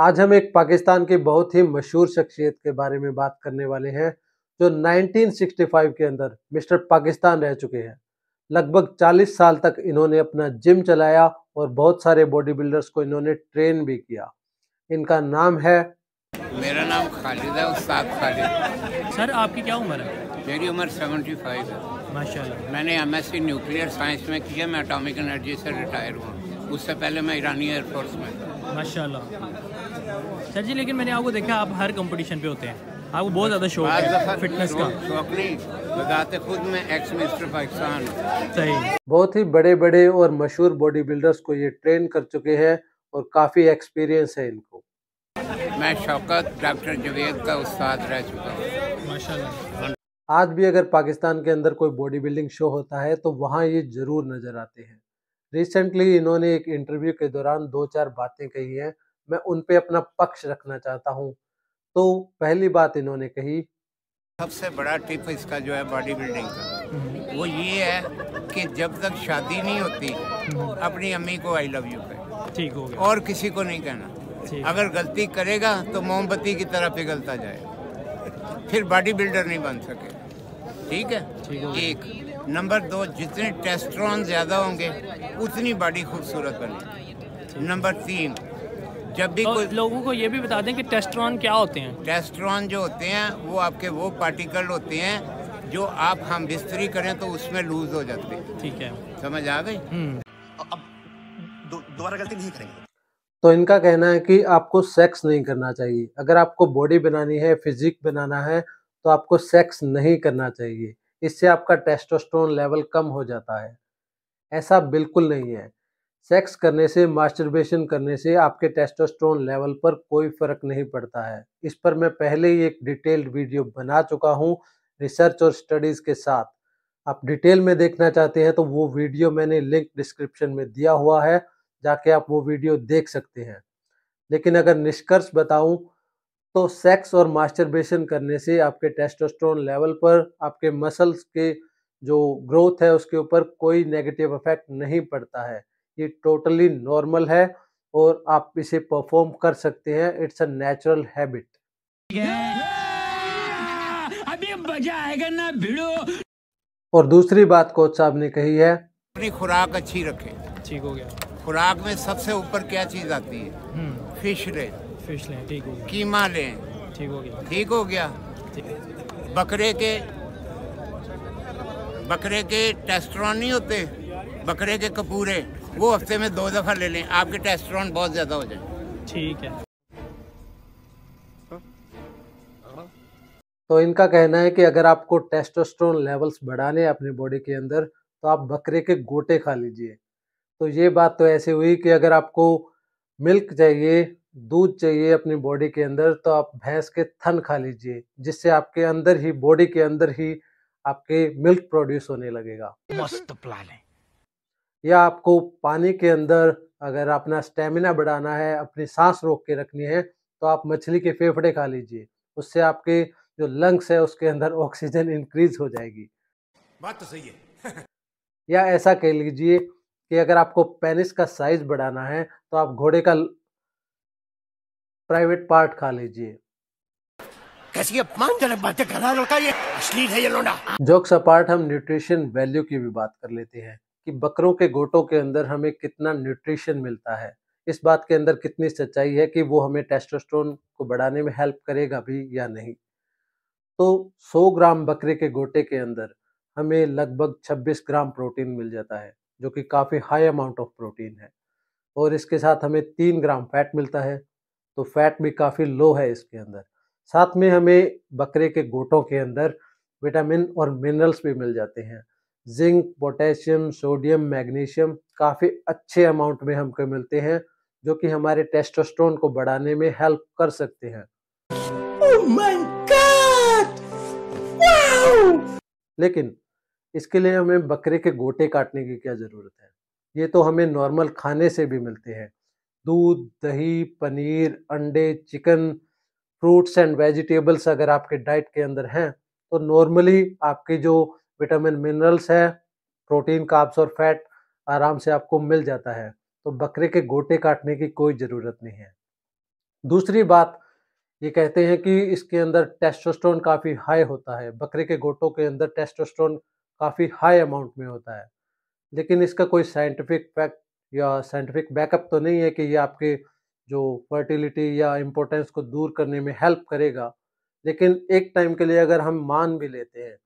आज हम एक पाकिस्तान के बहुत ही मशहूर शख्सियत के बारे में बात करने वाले हैं जो 1965 के अंदर मिस्टर पाकिस्तान रह चुके हैं लगभग 40 साल तक इन्होंने अपना जिम चलाया और बहुत सारे बॉडी बिल्डर्स को इन्होंने ट्रेन भी किया इनका नाम है मेरा नाम खालिद है उस्ताद खालिद सर आपकी क्या उम्र है मेरी उम्र 75 है माशाल्लाह मैंने एमएससी न्यूक्लियर साइंस में किया मैं एटॉमिक एनर्जी से रिटायर हुआ उससे पहले मैं ईरानी एयरफोर्स में था माशाल्लाह सर जी लेकिन मैंने आपको देखा आप हर कंपटीशन पे होते हैं आपको बहुत ज़्यादा शौक है फिटनेस का शौक अपनी खुद में एक्स मिस्टर पाकिस्तान सही बहुत ही बड़े बड़े और मशहूर बॉडी बिल्डर्स को ये ट्रेन कर चुके हैं और काफ़ी एक्सपीरियंस है इनको मैं शौकत डॉक्टर जवेद का उस्ताद रह चुका हूँ आज भी अगर पाकिस्तान के अंदर कोई बॉडी बिल्डिंग शो होता है तो वहाँ ये ज़रूर नज़र आते हैं रिसेंटली इन्होंने एक इंटरव्यू के दौरान दो चार बातें कही हैं मैं उन पे अपना पक्ष रखना चाहता हूं तो पहली बात इन्होंने कही सबसे बड़ा टिप इसका जो है बॉडी बिल्डिंग का हम्म। वो ये है कि जब तक शादी नहीं होती हम्म। अपनी अम्मी को आई लव यू कहे ठीक हो गया और किसी को नहीं कहना अगर गलती करेगा तो मोमबत्ती की तरह पिघलता जाए फिर बॉडी बिल्डर नहीं बन सके ठीक है ठीक एक नंबर दो जितने टेस्ट्रॉन ज़्यादा होंगे उतनी बॉडी खूबसूरत बनेगी नंबर तीन जब भी तो कोई लोगों को ये भी बता दें कि टेस्ट्रॉन क्या होते हैं टेस्ट्रॉन जो होते हैं वो आपके वो पार्टिकल होते हैं जो आप हम बिस्तरी करें तो उसमें लूज हो जाते हैं ठीक है समझ आ गई हम्म। अब दोबारा गलती नहीं करेंगे तो इनका कहना है कि आपको सेक्स नहीं करना चाहिए अगर आपको बॉडी बनानी है फिजिक बनाना है तो आपको सेक्स नहीं करना चाहिए इससे आपका टेस्टोस्टेरोन लेवल कम हो जाता है ऐसा बिल्कुल नहीं है सेक्स करने से मास्टरबेशन करने से आपके टेस्टोस्टेरोन लेवल पर कोई फर्क नहीं पड़ता है इस पर मैं पहले ही एक डिटेल्ड वीडियो बना चुका हूँ रिसर्च और स्टडीज़ के साथ आप डिटेल में देखना चाहते हैं तो वो वीडियो मैंने लिंक डिस्क्रिप्शन में दिया हुआ है जाके आप वो वीडियो देख सकते हैं लेकिन अगर निष्कर्ष बताऊं तो सेक्स और मास्टरबेशन करने से आपके टेस्टोस्टेरोन लेवल पर आपके मसल्स के जो ग्रोथ है उसके ऊपर कोई नेगेटिव इफेक्ट नहीं पड़ता है ये टोटली नॉर्मल है और आप इसे परफॉर्म कर सकते हैं इट्स अ नेचुरल हैबिट अभी मजा आएगा ना भिड़ो और दूसरी बात कोच साहब ने कही है अपनी खुराक अच्छी रखें ठीक हो गया खुराक में सबसे ऊपर क्या चीज आती है फिश हम्म। रेट फिश लें ठीक हो गया कीमा लें ठीक हो गया ठीक हो गया बकरे के बकरे के टेस्ट्रॉन नहीं होते बकरे के कपूरे वो हफ्ते में दो दफ़ा ले लें आपके टेस्ट्रॉन बहुत ज़्यादा हो जाए ठीक है तो इनका कहना है कि अगर आपको टेस्टोस्टेरोन लेवल्स बढ़ाने हैं अपनी बॉडी के अंदर तो आप बकरे के गोटे खा लीजिए तो ये बात तो ऐसे हुई कि अगर आपको मिल्क चाहिए दूध चाहिए अपनी बॉडी के अंदर तो आप भैंस के थन खा लीजिए जिससे आपके अंदर ही बॉडी के अंदर ही आपके मिल्क प्रोड्यूस होने लगेगा मस्त प्लान है या आपको पानी के अंदर अगर अपना स्टेमिना बढ़ाना है अपनी सांस रोक के रखनी है तो आप मछली के फेफड़े खा लीजिए उससे आपके जो लंग्स है उसके अंदर ऑक्सीजन इंक्रीज हो जाएगी बात तो सही है या ऐसा कह लीजिए कि अगर आपको पेनिस का साइज बढ़ाना है तो आप घोड़े का प्राइवेट पार्ट खा लीजिए कैसी अपमानजनक बातें कर रहा लड़का ये अश्लील है ये लोंडा जोक्स अपार्ट हम न्यूट्रिशन वैल्यू की भी बात कर लेते हैं कि बकरों के गोटों के अंदर हमें कितना न्यूट्रिशन मिलता है इस बात के अंदर कितनी सच्चाई है कि वो हमें टेस्टोस्टेरोन को बढ़ाने में हेल्प करेगा भी या नहीं तो 100 ग्राम बकरे के गोटे के अंदर हमें लगभग 26 ग्राम प्रोटीन मिल जाता है जो कि काफ़ी हाई अमाउंट ऑफ प्रोटीन है और इसके साथ हमें तीन ग्राम फैट मिलता है तो फैट भी काफ़ी लो है इसके अंदर साथ में हमें बकरे के गोटों के अंदर विटामिन और मिनरल्स भी मिल जाते हैं जिंक पोटेशियम सोडियम मैग्नीशियम काफ़ी अच्छे अमाउंट में हमको मिलते हैं जो कि हमारे टेस्टोस्टेरोन को बढ़ाने में हेल्प कर सकते हैं oh लेकिन इसके लिए हमें बकरे के गोटे काटने की क्या ज़रूरत है ये तो हमें नॉर्मल खाने से भी मिलते हैं दूध दही पनीर अंडे चिकन फ्रूट्स एंड वेजिटेबल्स अगर आपके डाइट के अंदर हैं तो नॉर्मली आपके जो विटामिन मिनरल्स है प्रोटीन काब्स और फैट आराम से आपको मिल जाता है तो बकरे के गोटे काटने की कोई ज़रूरत नहीं है दूसरी बात ये कहते हैं कि इसके अंदर टेस्टोस्टेरोन काफ़ी हाई होता है बकरे के गोटों के अंदर टेस्टोस्टेरोन काफ़ी हाई अमाउंट में होता है लेकिन इसका कोई साइंटिफिक फैक्ट या साइंटिफिक बैकअप तो नहीं है कि ये आपके जो फर्टिलिटी या इम्पोर्टेंस को दूर करने में हेल्प करेगा लेकिन एक टाइम के लिए अगर हम मान भी लेते हैं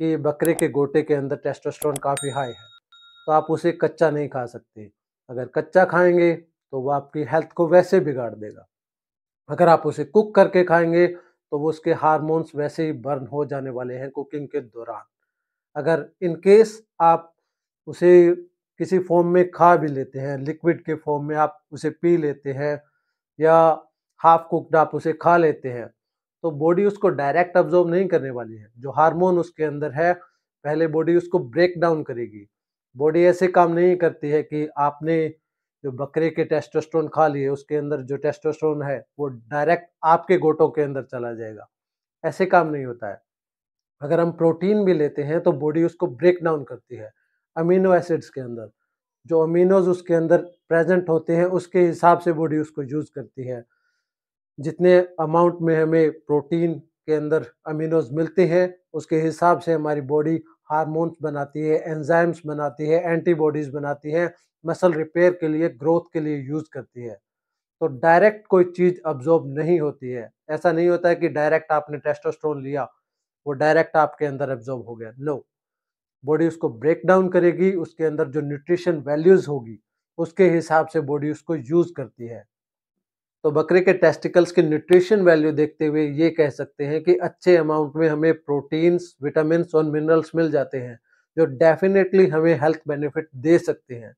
कि बकरे के गोटे के अंदर टेस्टोस्टेरोन काफ़ी हाई है तो आप उसे कच्चा नहीं खा सकते अगर कच्चा खाएंगे तो वह आपकी हेल्थ को वैसे बिगाड़ देगा अगर आप उसे कुक करके खाएंगे तो वो उसके हार्मोन्स वैसे ही बर्न हो जाने वाले हैं कुकिंग के दौरान अगर इन केस आप उसे किसी फॉर्म में खा भी लेते हैं लिक्विड के फॉर्म में आप उसे पी लेते हैं या हाफ कुकड आप उसे खा लेते हैं तो बॉडी उसको डायरेक्ट ऑब्जॉर्व नहीं करने वाली है जो हार्मोन उसके अंदर है पहले बॉडी उसको ब्रेक डाउन करेगी बॉडी ऐसे काम नहीं करती है कि आपने जो बकरे के टेस्टोस्ट्रोन खा लिए उसके अंदर जो टेस्टोस्ट्रोन है वो डायरेक्ट आपके गोटों के अंदर चला जाएगा ऐसे काम नहीं होता है अगर हम प्रोटीन भी लेते हैं तो बॉडी उसको ब्रेक डाउन करती है अमीनो एसिड्स के अंदर जो अमीनोज उसके अंदर प्रेजेंट होते हैं उसके हिसाब से बॉडी उसको यूज़ करती है जितने अमाउंट में हमें प्रोटीन के अंदर अमीनोज मिलते हैं उसके हिसाब से हमारी बॉडी हारमोन्स बनाती है एंजाइम्स बनाती है एंटीबॉडीज़ बनाती है मसल रिपेयर के लिए ग्रोथ के लिए यूज़ करती है तो डायरेक्ट कोई चीज़ अब्जॉर्ब नहीं होती है ऐसा नहीं होता है कि डायरेक्ट आपने टेस्टोस्ट्रोन लिया वो डायरेक्ट आपके अंदर एब्जॉर्ब हो गया नो no. बॉडी उसको ब्रेक डाउन करेगी उसके अंदर जो न्यूट्रिशन वैल्यूज़ होगी उसके हिसाब से बॉडी उसको यूज़ करती है तो बकरे के टेस्टिकल्स की न्यूट्रिशन वैल्यू देखते हुए ये कह सकते हैं कि अच्छे अमाउंट में हमें प्रोटीन्स विटामिन और मिनरल्स मिल जाते हैं जो डेफिनेटली हमें हेल्थ बेनिफिट दे सकते हैं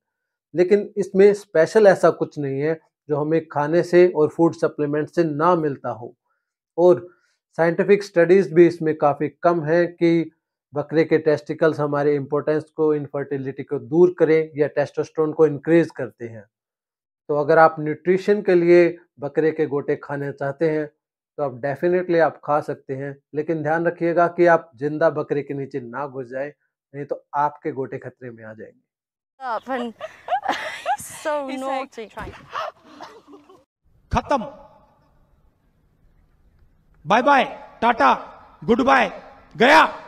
लेकिन इसमें स्पेशल ऐसा कुछ नहीं है जो हमें खाने से और फूड सप्लीमेंट से ना मिलता हो और साइंटिफिक स्टडीज़ भी इसमें काफ़ी कम है कि बकरे के टेस्टिकल्स हमारे इम्पोर्टेंस को इनफर्टिलिटी को दूर करें या टेस्टोस्ट्रोन को इंक्रीज करते हैं तो अगर आप न्यूट्रिशन के लिए बकरे के गोटे खाना चाहते हैं तो आप डेफिनेटली आप खा सकते हैं लेकिन ध्यान रखिएगा कि आप जिंदा बकरे के नीचे ना घुस जाए नहीं तो आपके गोटे खतरे में आ जाएंगे खत्म bye bye tata goodbye गया